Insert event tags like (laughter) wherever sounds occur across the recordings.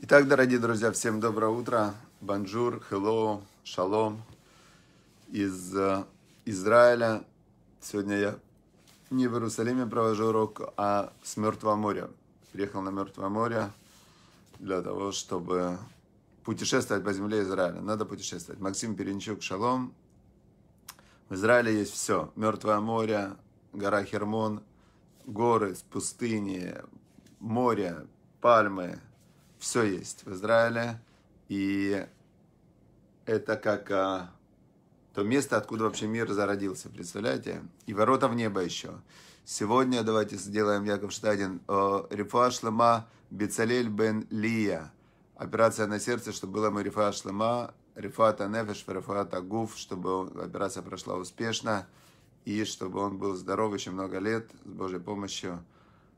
Итак, дорогие друзья, всем доброе утро. Банджур, хеллоу, шалом из э, Израиля. Сегодня я не в Иерусалиме провожу урок, а с Мертвого моря. Приехал на Мертвое море для того, чтобы путешествовать по земле Израиля. Надо путешествовать. Максим Перенчук, шалом. В Израиле есть все. Мертвое море, гора Хермон, горы, пустыни, море, пальмы – все есть в Израиле. И это как а, то место, откуда вообще мир зародился, представляете? И ворота в небо еще. Сегодня давайте сделаем, Яков Штадин, э, Рифа Шлама Бицалель бен Лия. Операция на сердце, чтобы было мы Рифа Шлама, Рифата Нефеш, Рифата Гуф, чтобы операция прошла успешно. И чтобы он был здоров еще много лет, с Божьей помощью.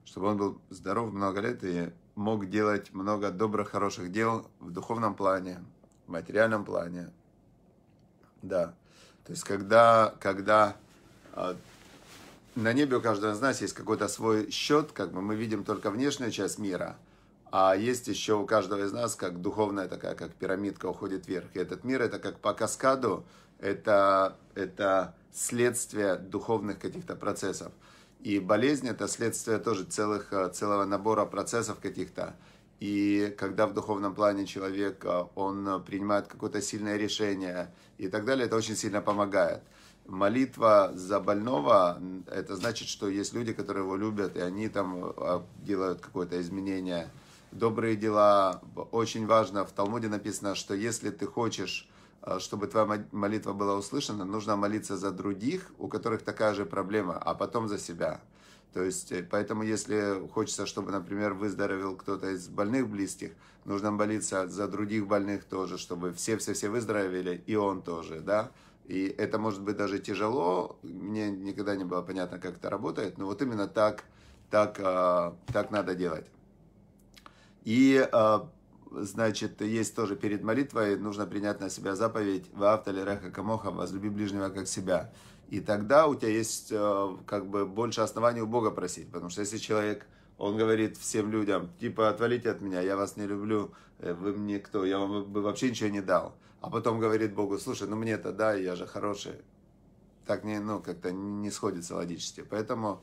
Чтобы он был здоров много лет и мог делать много добрых, хороших дел в духовном плане, в материальном плане. Да. То есть, когда, когда а, на небе у каждого из нас есть какой-то свой счет, как бы мы видим только внешнюю часть мира, а есть еще у каждого из нас как духовная такая, как пирамидка уходит вверх. И этот мир это как по каскаду, это, это следствие духовных каких-то процессов. И болезнь это следствие тоже целых, э, целого набора процессов каких-то. И когда в духовном плане человек, э, он принимает какое-то сильное решение и так далее, это очень сильно помогает. Молитва за больного, это значит, что есть люди, которые его любят, и они там э, делают какое-то изменение. Добрые дела, очень важно, в Талмуде написано, что если ты хочешь Э, чтобы твоя молитва была услышана, нужно молиться за других, у которых такая же проблема, а потом за себя. То есть, э, поэтому, если хочется, чтобы, например, выздоровел кто-то из больных близких, нужно молиться за других больных тоже, чтобы все-все-все выздоровели, и он тоже, да. И это может быть даже тяжело, мне никогда не было понятно, как это работает, но вот именно так, так, э, так надо делать. И значит, есть тоже перед молитвой, нужно принять на себя заповедь «Ваавтали реха камоха» – «Возлюби ближнего, как себя». И тогда у тебя есть э, как бы больше оснований у Бога просить, потому что если человек, он говорит всем людям, типа, отвалите от меня, я вас не люблю, э, вы мне кто, я вам бы вообще ничего не дал. А потом говорит Богу, слушай, ну мне это да я же хороший. Так не, ну, как-то не сходится логически. Поэтому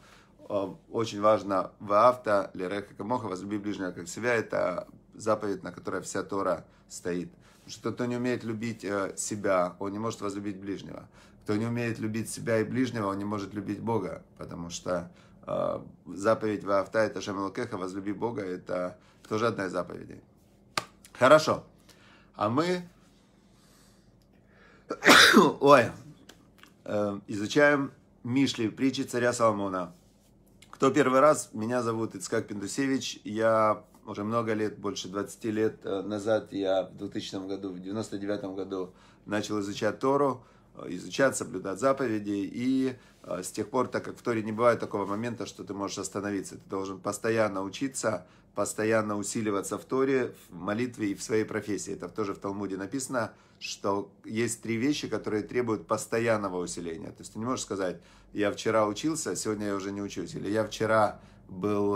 э, очень важно авто лиреха камоха» – «Возлюби ближнего, как себя» – это заповедь, на которой вся Тора стоит. что кто не умеет любить э, себя, он не может возлюбить ближнего. Кто не умеет любить себя и ближнего, он не может любить Бога, потому что э, заповедь Ваавта это Шамилкеха, возлюби Бога, это тоже одна из заповедей. Хорошо. А мы... (coughs) Ой. Э, изучаем Мишли, притчи царя Соломона. Кто первый раз, меня зовут Ицкак Пиндусевич, я уже много лет, больше 20 лет э, назад, я в 2000 году, в 99 году начал изучать Тору, э, изучать, соблюдать заповеди. И э, с тех пор, так как в Торе не бывает такого момента, что ты можешь остановиться, ты должен постоянно учиться, постоянно усиливаться в Торе, в молитве и в своей профессии. Это тоже в Талмуде написано, что есть три вещи, которые требуют постоянного усиления. То есть ты не можешь сказать, я вчера учился, сегодня я уже не учусь, или я вчера был,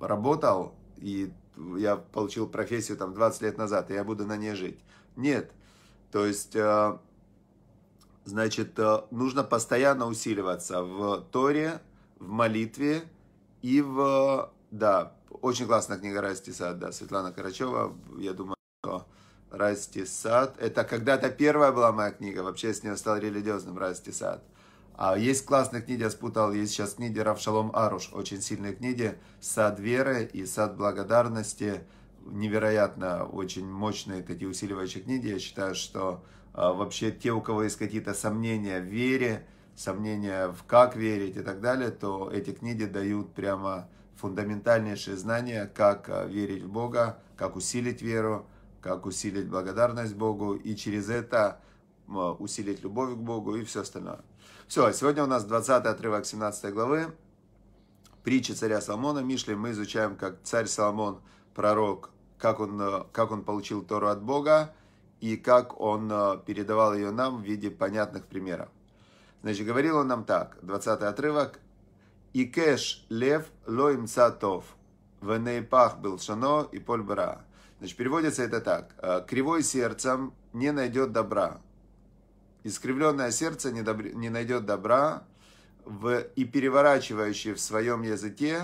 работал, и я получил профессию там 20 лет назад, и я буду на ней жить. Нет. То есть, э, значит, э, нужно постоянно усиливаться в Торе, в молитве и в... Да, очень классная книга Расти Сад, да, Светлана Карачева, я думаю, что Сад. это когда-то первая была моя книга, вообще я с нее стал религиозным Расти Сад а Есть классные книги, я спутал, есть сейчас книги Равшалом Аруш, очень сильные книги, «Сад веры» и «Сад благодарности», невероятно очень мощные такие усиливающие книги. Я считаю, что а, вообще те, у кого есть какие-то сомнения в вере, сомнения в как верить и так далее, то эти книги дают прямо фундаментальнейшие знания, как а, верить в Бога, как усилить веру, как усилить благодарность Богу и через это а, усилить любовь к Богу и все остальное. Все, сегодня у нас 20 отрывок 17 главы. Притчи царя Соломона. Мишли мы изучаем, как царь Соломон, пророк, как он, э, как он получил Тору от Бога и как он э, передавал ее нам в виде понятных примеров. Значит, говорил он нам так, 20 отрывок. И «Икеш лев лоим цатов, в венейпах был шано и поль бра». Значит, переводится это так. «Э, «Кривой сердцем не найдет добра, Искривленное сердце не, добр... не найдет добра, в... и переворачивающий в своем языке,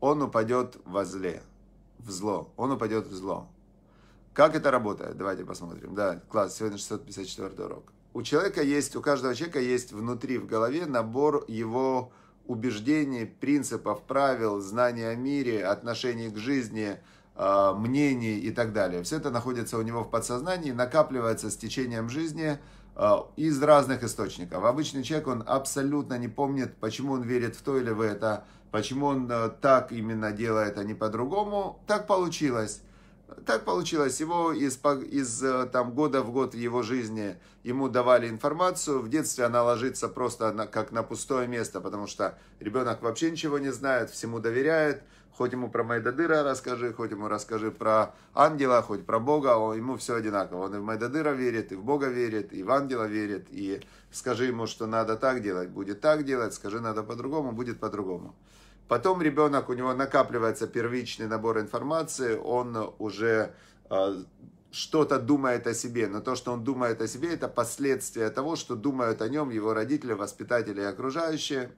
он упадет во зле, в зло. Он упадет в зло. Как это работает? Давайте посмотрим. Да, класс, сегодня 654 урок. У человека есть, у каждого человека есть внутри в голове набор его убеждений, принципов, правил, знаний о мире, отношений к жизни, а, мнений и так далее. Все это находится у него в подсознании, накапливается с течением жизни – Э, из разных источников. Обычный человек, он абсолютно не помнит, почему он верит в то или в это, почему он э, так именно делает, а не по-другому. Так получилось. Так получилось. Его из, из э, там, года в год в его жизни ему давали информацию. В детстве она ложится просто на, как на пустое место, потому что ребенок вообще ничего не знает, всему доверяет. Хоть ему про Майдадыра расскажи, хоть ему расскажи про ангела, хоть про Бога, он, ему все одинаково. Он и в Майдадыра верит, и в Бога верит, и в ангела верит. И скажи ему, что надо так делать, будет так делать, скажи, надо по-другому, будет по-другому. Потом ребенок, у него накапливается первичный набор информации, он уже э, что-то думает о себе, но то, что он думает о себе, это последствия того, что думают о нем его родители, воспитатели и окружающие.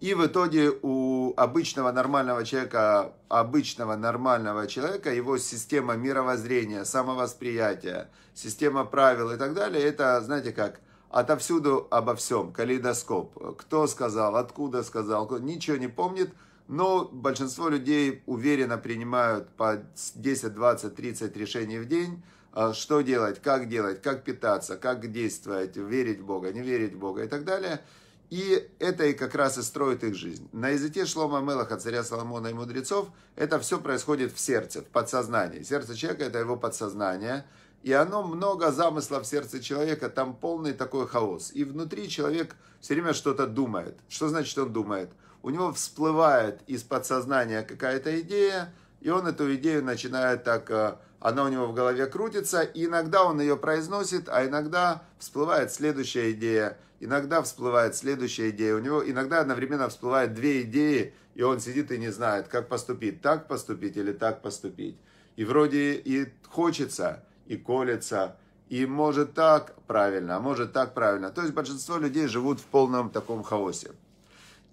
И в итоге у обычного нормального человека, обычного нормального человека, его система мировоззрения, самовосприятия, система правил и так далее, это, знаете как, отовсюду обо всем, калейдоскоп. Кто сказал, откуда сказал, ничего не помнит, но большинство людей уверенно принимают по 10, 20, 30 решений в день, а, что делать, как делать, как питаться, как действовать, верить в Бога, не верить в Бога и так далее – и это и как раз и строит их жизнь. На языке Шлома Мелаха, царя Соломона и мудрецов, это все происходит в сердце, в подсознании. Сердце человека – это его подсознание, и оно много замыслов в сердце человека, там полный такой хаос. И внутри человек все время что-то думает. Что значит он думает? У него всплывает из подсознания какая-то идея, и он эту идею начинает так, э, она у него в голове крутится, и иногда он ее произносит, а иногда всплывает следующая идея – иногда всплывает следующая идея. У него иногда одновременно всплывают две идеи, и он сидит и не знает, как поступить, так поступить или так поступить. И вроде и хочется, и колется, и может так правильно, а может так правильно. То есть большинство людей живут в полном таком хаосе.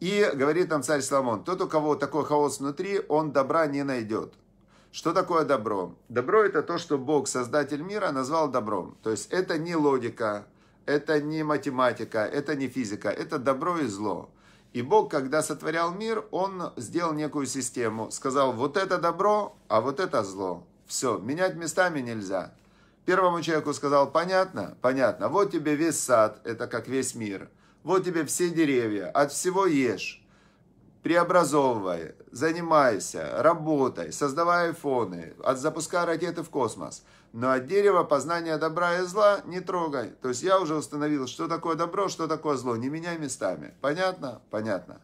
И говорит нам царь Соломон, тот, у кого такой хаос внутри, он добра не найдет. Что такое добро? Добро это то, что Бог, создатель мира, назвал добром. То есть это не логика, это не математика, это не физика, это добро и зло. И Бог, когда сотворял мир, Он сделал некую систему, сказал, вот это добро, а вот это зло. Все, менять местами нельзя. Первому человеку сказал, понятно, понятно, вот тебе весь сад, это как весь мир. Вот тебе все деревья, от всего ешь. Преобразовывай, занимайся, работай, создавай айфоны, запускай ракеты в космос. Но от дерева познания добра и зла не трогай. То есть я уже установил, что такое добро, что такое зло. Не меняй местами. Понятно? Понятно.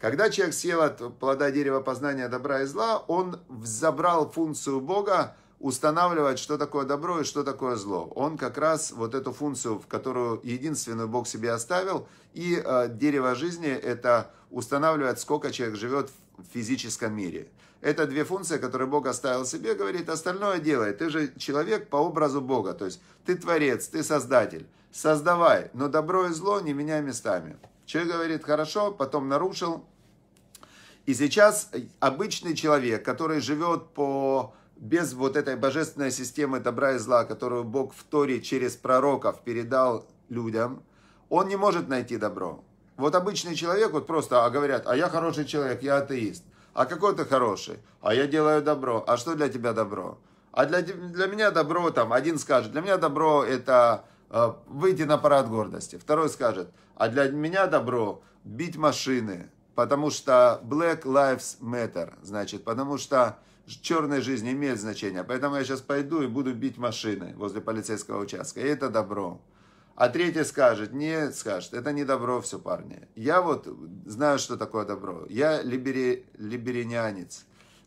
Когда человек съел от плода дерева познания добра и зла, он забрал функцию Бога устанавливать, что такое добро и что такое зло. Он как раз вот эту функцию, в которую единственную Бог себе оставил, и э, дерево жизни это устанавливает, сколько человек живет в физическом мире. Это две функции, которые Бог оставил себе, говорит, остальное делай. Ты же человек по образу Бога, то есть ты творец, ты создатель. Создавай, но добро и зло не меняй местами. Человек говорит, хорошо, потом нарушил. И сейчас обычный человек, который живет по без вот этой божественной системы добра и зла, которую Бог в Торе через пророков передал людям, он не может найти добро. Вот обычный человек, вот просто а говорят, а я хороший человек, я атеист. А какой ты хороший? А я делаю добро. А что для тебя добро? А для, для меня добро, там, один скажет, для меня добро это э, выйти на парад гордости. Второй скажет, а для меня добро бить машины, потому что Black Lives Matter, значит, потому что черная жизнь имеет значение. Поэтому я сейчас пойду и буду бить машины возле полицейского участка. И это добро. А третий скажет, нет, скажет, это не добро все, парни. Я вот знаю, что такое добро. Я либери, либеринянец.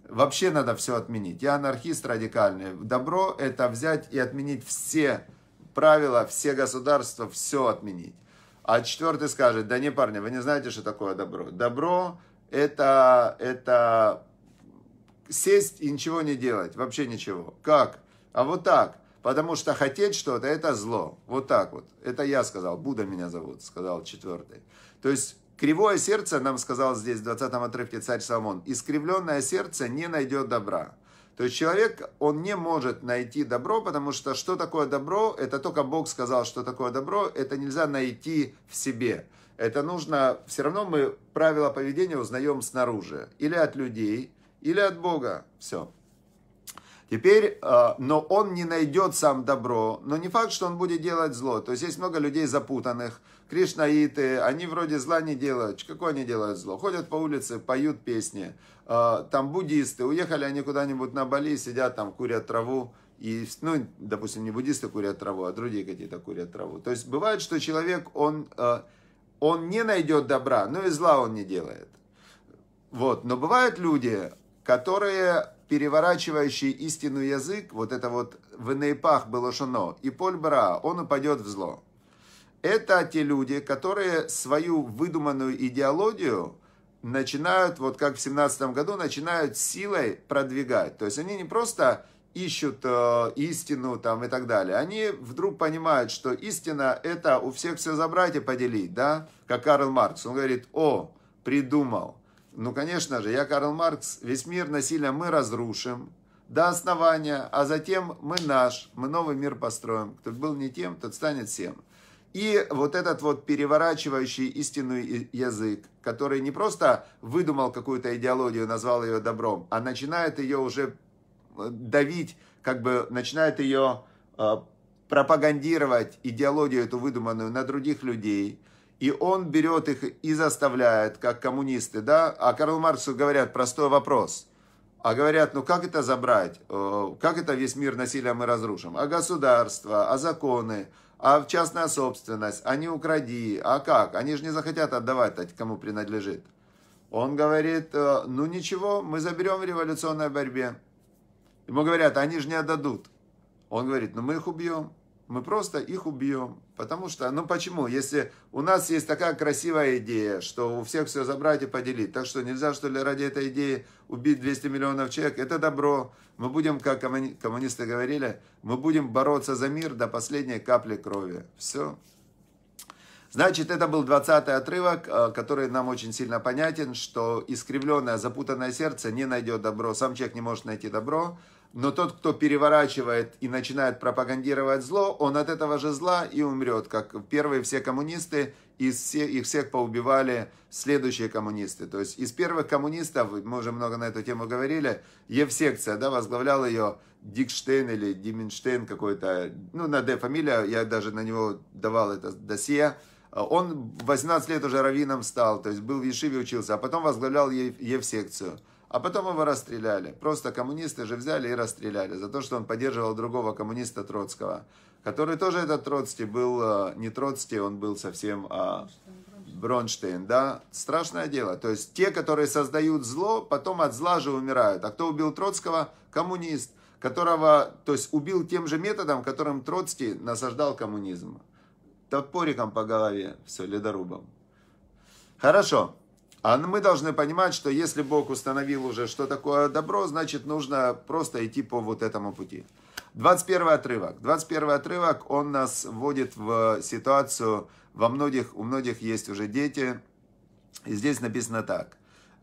Вообще надо все отменить. Я анархист радикальный. Добро это взять и отменить все правила, все государства, все отменить. А четвертый скажет, да не, парни, вы не знаете, что такое добро. Добро это, это сесть и ничего не делать, вообще ничего. Как? А вот так. Потому что хотеть что-то – это зло. Вот так вот. Это я сказал. Будда меня зовут, сказал четвертый. То есть Кривое сердце, нам сказал здесь в 20 отрывке царь Соломон, искривленное сердце не найдет добра. То есть человек, он не может найти добро, потому что что такое добро, это только Бог сказал, что такое добро, это нельзя найти в себе. Это нужно, все равно мы правила поведения узнаем снаружи, или от людей, или от Бога. Все. Теперь, э, но он не найдет сам добро, но не факт, что он будет делать зло. То есть есть много людей запутанных, кришнаиты, они вроде зла не делают. Какое они делают зло? Ходят по улице, поют песни. Э, там буддисты, уехали они куда-нибудь на Бали, сидят там, курят траву. И, ну, допустим, не буддисты курят траву, а другие какие-то курят траву. То есть бывает, что человек, он, э, он не найдет добра, но и зла он не делает. Вот. Но бывают люди, которые переворачивающий истину язык, вот это вот в нейпах было шано, и поль бра, он упадет в зло. Это те люди, которые свою выдуманную идеологию начинают, вот как в семнадцатом году, начинают силой продвигать. То есть они не просто ищут э, истину там и так далее. Они вдруг понимают, что истина это у всех все забрать и поделить, да? Как Карл Маркс. Он говорит, о, придумал. Ну, конечно же, я Карл Маркс, весь мир насилием мы разрушим до основания, а затем мы наш, мы новый мир построим. Кто был не тем, тот станет всем. И вот этот вот переворачивающий истинный язык, который не просто выдумал какую-то идеологию, назвал ее добром, а начинает ее уже э, давить, как бы начинает ее э, пропагандировать идеологию эту выдуманную на других людей – и он берет их и заставляет, как коммунисты, да, а Карл Марксу говорят простой вопрос, а говорят, ну как это забрать, э, как это весь мир насилием мы разрушим, а государство, а законы, а частная собственность, а не укради, а как, они же не захотят отдавать, кому принадлежит. Он говорит, «Э, ну ничего, мы заберем в революционной борьбе. Ему говорят, они же не отдадут. Он говорит, ну мы их убьем мы просто их убьем. Потому что, ну почему? Если у нас есть такая красивая идея, что у всех все забрать и поделить, так что нельзя, что ли, ради этой идеи убить 200 миллионов человек? Это добро. Мы будем, как коммуни коммунисты говорили, мы будем бороться за мир до последней капли крови. Все. Значит, это был 20 отрывок, э, который нам очень сильно понятен, что искривленное, запутанное сердце не найдет добро. Сам человек не может найти добро, но тот, кто переворачивает и начинает пропагандировать зло, он от этого же зла и умрет, как первые все коммунисты, из все их всех поубивали следующие коммунисты. То есть из первых коммунистов, мы уже много на эту тему говорили, Евсекция, да, возглавлял ее Дикштейн или Дименштейн какой-то, ну, на Д фамилия, я даже на него давал это досье. Он 18 лет уже раввином стал, то есть был в Ешиве учился, а потом возглавлял Евсекцию. секцию а потом его расстреляли. Просто коммунисты же взяли и расстреляли за то, что он поддерживал другого коммуниста Троцкого, который тоже этот Троцкий был, э, не Троцкий, он был совсем а, Бронштейн, да. Страшное дело. То есть те, которые создают зло, потом от зла же умирают. А кто убил Троцкого? Коммунист, которого, то есть убил тем же методом, которым Троцкий насаждал коммунизм. Топориком по голове, все, ледорубом. Хорошо. А ну, мы должны понимать, что если Бог установил уже, что такое добро, значит нужно просто идти по вот этому пути. 21 отрывок. 21 отрывок, он нас вводит в ситуацию, во многих, у многих есть уже дети. И здесь написано так.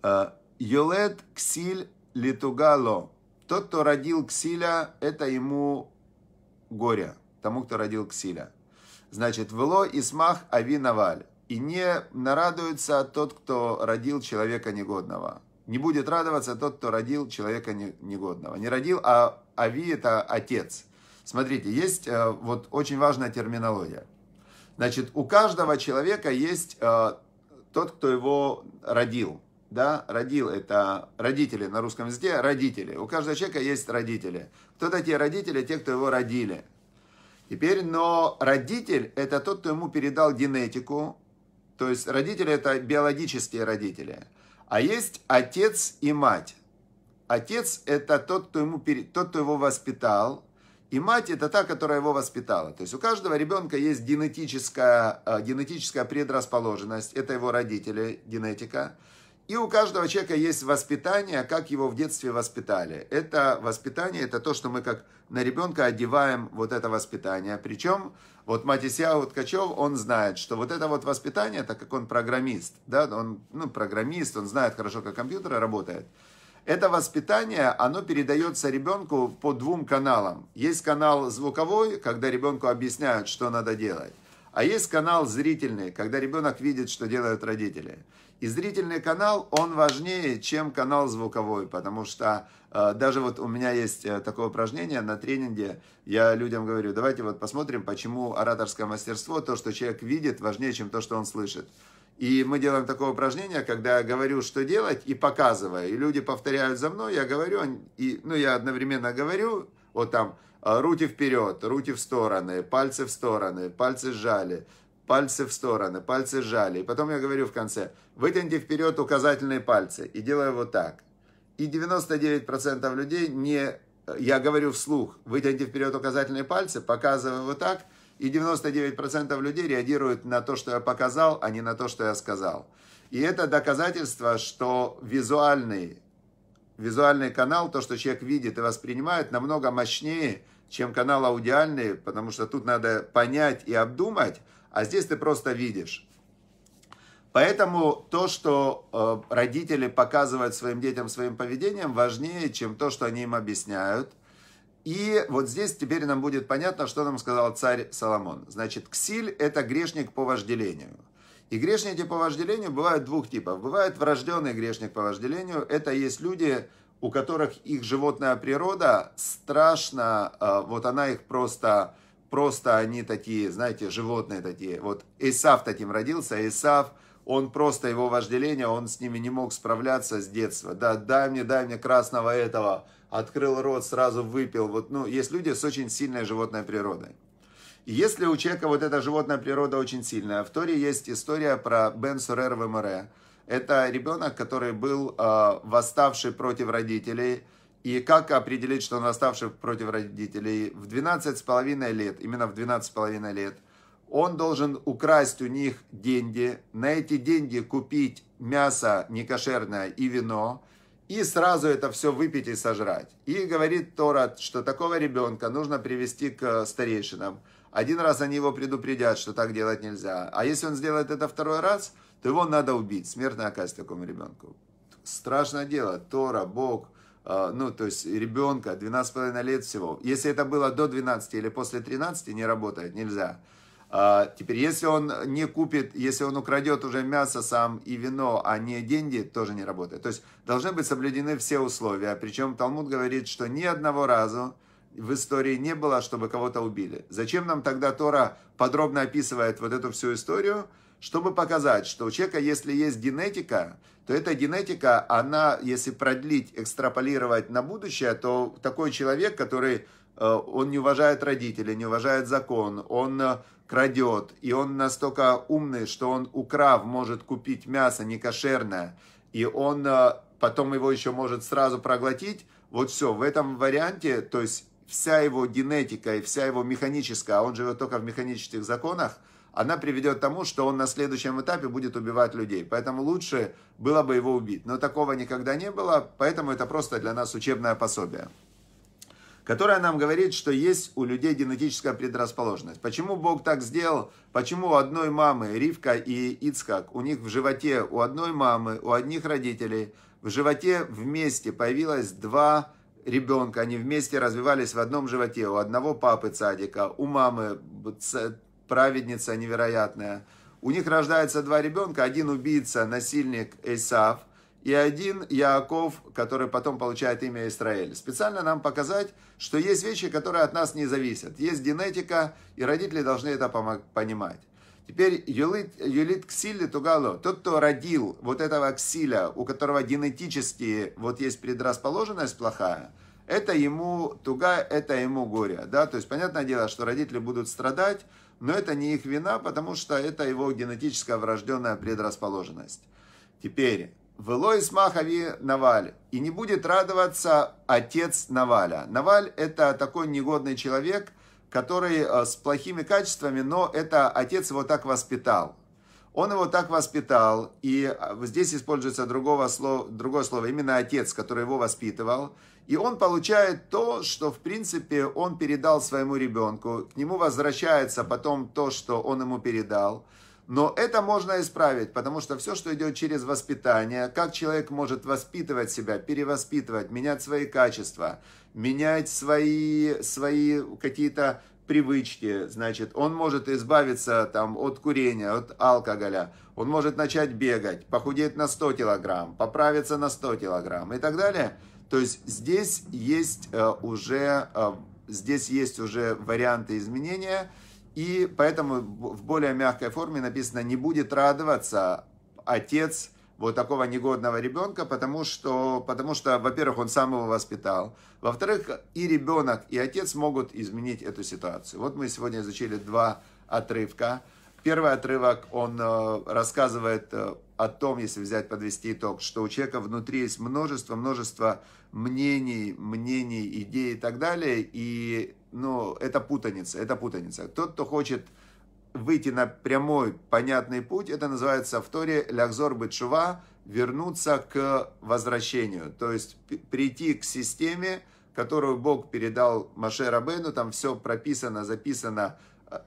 Э, Йолет ксиль литугало. Тот, кто родил ксиля, это ему горе. Тому, кто родил ксиля. Значит, вло и исмах авинаваль. И не нарадуется тот, кто родил человека негодного. Не будет радоваться тот, кто родил человека негодного. Не родил, а Ави – это отец. Смотрите, есть э, вот очень важная терминология. Значит, у каждого человека есть э, тот, кто его родил. Да, родил это родители на русском языке, родители. У каждого человека есть родители. Кто-то те родители, те, кто его родили. Теперь, но родитель – это тот, кто ему передал генетику, то есть родители это биологические родители. А есть отец и мать. Отец это тот, кто, ему, тот, кто его воспитал, и мать это та, которая его воспитала. То есть у каждого ребенка есть генетическая, э, генетическая предрасположенность. Это его родители, генетика. И у каждого человека есть воспитание, как его в детстве воспитали. Это воспитание, это то, что мы как на ребенка одеваем вот это воспитание. Причем вот Матисья Ткачев, он знает, что вот это вот воспитание, так как он программист, да, он ну, программист, он знает хорошо, как компьютер работает. Это воспитание, оно передается ребенку по двум каналам. Есть канал звуковой, когда ребенку объясняют, что надо делать. А есть канал зрительный, когда ребенок видит, что делают родители. И зрительный канал, он важнее, чем канал звуковой, потому что э, даже вот у меня есть э, такое упражнение на тренинге, я людям говорю, давайте вот посмотрим, почему ораторское мастерство, то, что человек видит, важнее, чем то, что он слышит. И мы делаем такое упражнение, когда я говорю, что делать, и показываю. И люди повторяют за мной, я говорю, и, ну, я одновременно говорю, вот там, «Э, руки вперед, руки в стороны, пальцы в стороны, пальцы сжали, пальцы в стороны, пальцы сжали. И потом я говорю в конце, вытяните вперед указательные пальцы и делаю вот так. И 99% людей не, я говорю вслух, вытяните вперед указательные пальцы, показываю вот так, и 99% людей реагируют на то, что я показал, а не на то, что я сказал. И это доказательство, что визуальный, визуальный канал, то, что человек видит и воспринимает, намного мощнее, чем канал аудиальный, потому что тут надо понять и обдумать, а здесь ты просто видишь. Поэтому то, что э, родители показывают своим детям своим поведением, важнее, чем то, что они им объясняют. И вот здесь теперь нам будет понятно, что нам сказал царь Соломон. Значит, ксиль – это грешник по вожделению. И грешники по вожделению бывают двух типов. Бывает врожденный грешник по вожделению. Это есть люди, у которых их животная природа страшно, э, вот она их просто просто они такие, знаете, животные такие. Вот Исав таким родился, Исав, он просто, его вожделение, он с ними не мог справляться с детства. Да, дай мне, дай мне красного этого. Открыл рот, сразу выпил. Вот, ну, есть люди с очень сильной животной природой. если у человека вот эта животная природа очень сильная, в Торе есть история про Бен Сурер в МРЭ. Это ребенок, который был э, восставший против родителей, и как определить, что он наставший против родителей в с половиной лет, именно в с половиной лет, он должен украсть у них деньги, на эти деньги купить мясо некошерное и вино, и сразу это все выпить и сожрать. И говорит Торат, что такого ребенка нужно привести к старейшинам. Один раз они его предупредят, что так делать нельзя. А если он сделает это второй раз, то его надо убить. Смертная казнь такому ребенку. Страшное дело. Тора, Бог – а, ну, то есть ребенка 12,5 лет всего. Если это было до 12 или после 13, не работает, нельзя. А, теперь, если он не купит, если он украдет уже мясо сам и вино, а не деньги, тоже не работает. То есть должны быть соблюдены все условия. Причем Талмуд говорит, что ни одного раза в истории не было, чтобы кого-то убили. Зачем нам тогда Тора подробно описывает вот эту всю историю? чтобы показать, что у человека, если есть генетика, то эта генетика, она, если продлить, экстраполировать на будущее, то такой человек, который, э, он не уважает родителей, не уважает закон, он э, крадет, и он настолько умный, что он, украв, может купить мясо некошерное, и он э, потом его еще может сразу проглотить, вот все, в этом варианте, то есть вся его генетика и вся его механическая, а он живет только в механических законах, она приведет к тому, что он на следующем этапе будет убивать людей. Поэтому лучше было бы его убить. Но такого никогда не было, поэтому это просто для нас учебное пособие, которое нам говорит, что есть у людей генетическая предрасположенность. Почему Бог так сделал? Почему у одной мамы, Ривка и Ицхак, у них в животе, у одной мамы, у одних родителей, в животе вместе появилось два ребенка, они вместе развивались в одном животе, у одного папы цадика, у мамы праведница невероятная. У них рождается два ребенка, один убийца, насильник Эйсав, и один Яаков, который потом получает имя Израиль. Специально нам показать, что есть вещи, которые от нас не зависят. Есть генетика, и родители должны это понимать. Теперь юлит, юлит ксили тугало, тот, кто родил вот этого ксиля, у которого генетически вот есть предрасположенность плохая, это ему туга, это ему горе, да, то есть понятное дело, что родители будут страдать, но это не их вина, потому что это его генетическая врожденная предрасположенность. Теперь, «Вело Исмахави Наваль, и не будет радоваться отец Наваля». Наваль – это такой негодный человек, который э, с плохими качествами, но это отец его так воспитал. Он его так воспитал, и а, здесь используется другого слова, другое слово, именно отец, который его воспитывал. И он получает то, что, в принципе, он передал своему ребенку. К нему возвращается потом то, что он ему передал. Но это можно исправить, потому что все, что идет через воспитание, как человек может воспитывать себя, перевоспитывать, менять свои качества, менять свои, свои какие-то привычки, значит, он может избавиться там от курения, от алкоголя, он может начать бегать, похудеть на 100 килограмм, поправиться на 100 килограмм и так далее. То есть здесь есть э, уже, э, здесь есть уже варианты изменения, и поэтому в более мягкой форме написано «не будет радоваться отец», вот такого негодного ребенка, потому что, потому что во-первых, он сам его воспитал. Во-вторых, и ребенок, и отец могут изменить эту ситуацию. Вот мы сегодня изучили два отрывка. Первый отрывок, он э, рассказывает э, о том, если взять, подвести итог, что у человека внутри есть множество, множество мнений, мнений, идей и так далее, и ну, это путаница, это путаница. Тот, кто хочет выйти на прямой, понятный путь, это называется в Торе «Лягзор бычува» – вернуться к возвращению, то есть прийти к системе, которую Бог передал Маше Рабену, там все прописано, записано, э,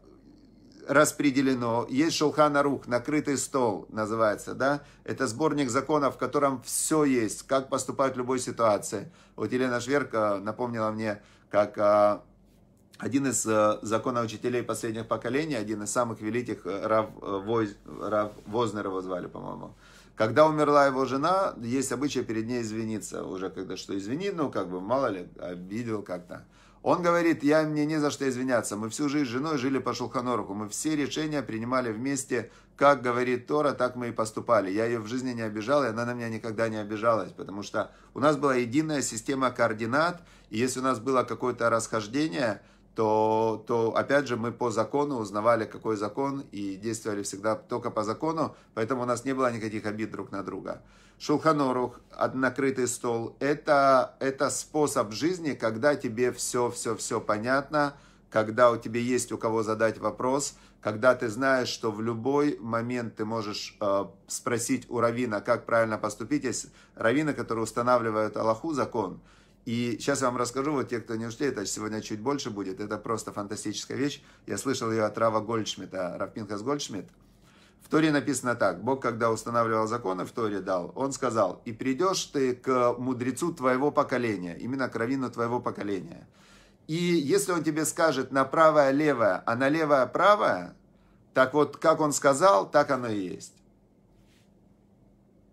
распределено. Есть Шулхан Арух, накрытый стол называется, да? Это сборник законов, в котором все есть, как поступать в любой ситуации. Вот Елена Шверка напомнила мне, как а, один из э, законов учителей последних поколений, один из самых великих, э, Рав, э, Войз, Рав Вознер его звали, по-моему. Когда умерла его жена, есть обычай перед ней извиниться уже, когда что извини, ну как бы, мало ли, обидел как-то. Он говорит, я мне не за что извиняться. Мы всю жизнь с женой жили по Шулханоруху. Мы все решения принимали вместе. Как говорит Тора, так мы и поступали. Я ее в жизни не обижал, и она на меня никогда не обижалась. Потому что у нас была единая система координат. И если у нас было какое-то расхождение, то, то опять же мы по закону узнавали, какой закон, и действовали всегда только по закону, поэтому у нас не было никаких обид друг на друга. Шулханорух, накрытый стол, это, это способ жизни, когда тебе все-все-все понятно, когда у тебя есть у кого задать вопрос, когда ты знаешь, что в любой момент ты можешь э, спросить у Равина, как правильно поступить, есть Равина, который устанавливает Аллаху закон – и сейчас я вам расскажу, вот те, кто не ушли, это сегодня чуть больше будет, это просто фантастическая вещь. Я слышал ее от Рава Гольдшмидта, Равпинхас Гольдшмидт. В Торе написано так, Бог, когда устанавливал законы, в Торе дал, он сказал, и придешь ты к мудрецу твоего поколения, именно к раввину твоего поколения. И если он тебе скажет на правое левое, а на левое правое, так вот, как он сказал, так оно и есть.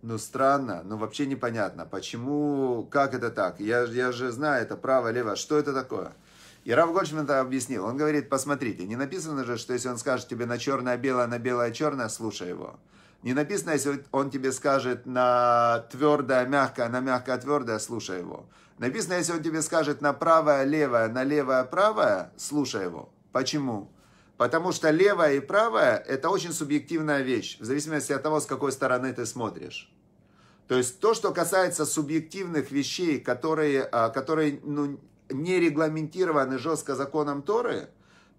Ну, странно, ну, вообще непонятно, почему, как это так? Я, я же знаю, это право, лево, что это такое? И Рав Гольшман это объяснил. Он говорит, посмотрите, не написано же, что если он скажет тебе на черное-белое, на белое-черное, слушай его. Не написано, если он тебе скажет на твердое-мягкое, на мягкое-твердое, слушай его. Написано, если он тебе скажет на правое-левое, на левое-правое, слушай его. Почему? Потому что левое и правое – это очень субъективная вещь, в зависимости от того, с какой стороны ты смотришь. То есть то, что касается субъективных вещей, которые, а, которые ну, не регламентированы жестко законом Торы,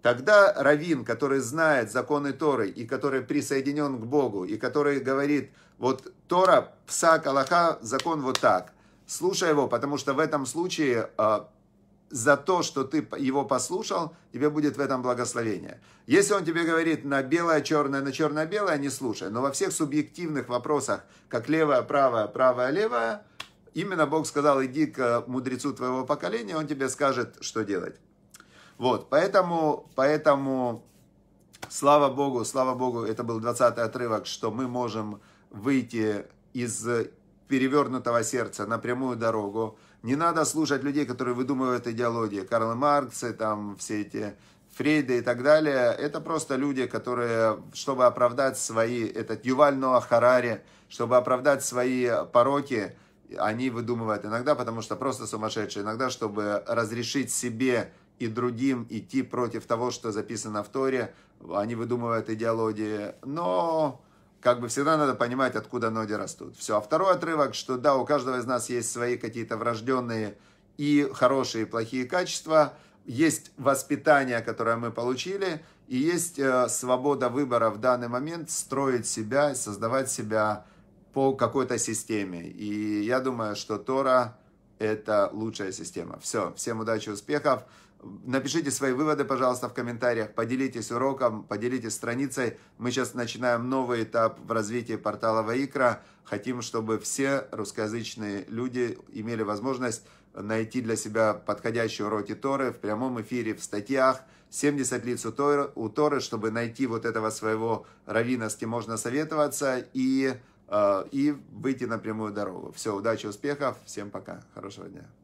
тогда Равин, который знает законы Торы и который присоединен к Богу, и который говорит, вот Тора, псак Аллаха, закон вот так, слушай его, потому что в этом случае а, за то, что ты его послушал, тебе будет в этом благословение. Если он тебе говорит на белое, черное, на черно-белое, не слушай. Но во всех субъективных вопросах, как левое, правое, правое, левое, именно Бог сказал, иди к э, мудрецу твоего поколения, он тебе скажет, что делать. Вот, поэтому, поэтому, слава Богу, слава Богу, это был 20 отрывок, что мы можем выйти из перевернутого сердца на прямую дорогу, не надо слушать людей, которые выдумывают идеологии. Карл Маркс, там все эти Фрейда и так далее. Это просто люди, которые, чтобы оправдать свои, этот Юваль Ноа Харари, чтобы оправдать свои пороки, они выдумывают иногда, потому что просто сумасшедшие. Иногда, чтобы разрешить себе и другим идти против того, что записано в Торе, они выдумывают идеологии. Но как бы всегда надо понимать, откуда ноги растут. Все. А второй отрывок, что да, у каждого из нас есть свои какие-то врожденные и хорошие, и плохие качества. Есть воспитание, которое мы получили, и есть э, свобода выбора в данный момент строить себя, создавать себя по какой-то системе. И я думаю, что Тора – это лучшая система. Все, всем удачи, успехов. Напишите свои выводы, пожалуйста, в комментариях, поделитесь уроком, поделитесь страницей. Мы сейчас начинаем новый этап в развитии портала Ваикра. Хотим, чтобы все русскоязычные люди имели возможность найти для себя подходящие уроки Торы в прямом эфире, в статьях. 70 лиц у Торы, у Торы чтобы найти вот этого своего равина, с кем можно советоваться и, э, и выйти на прямую дорогу. Все, удачи, успехов, всем пока, хорошего дня.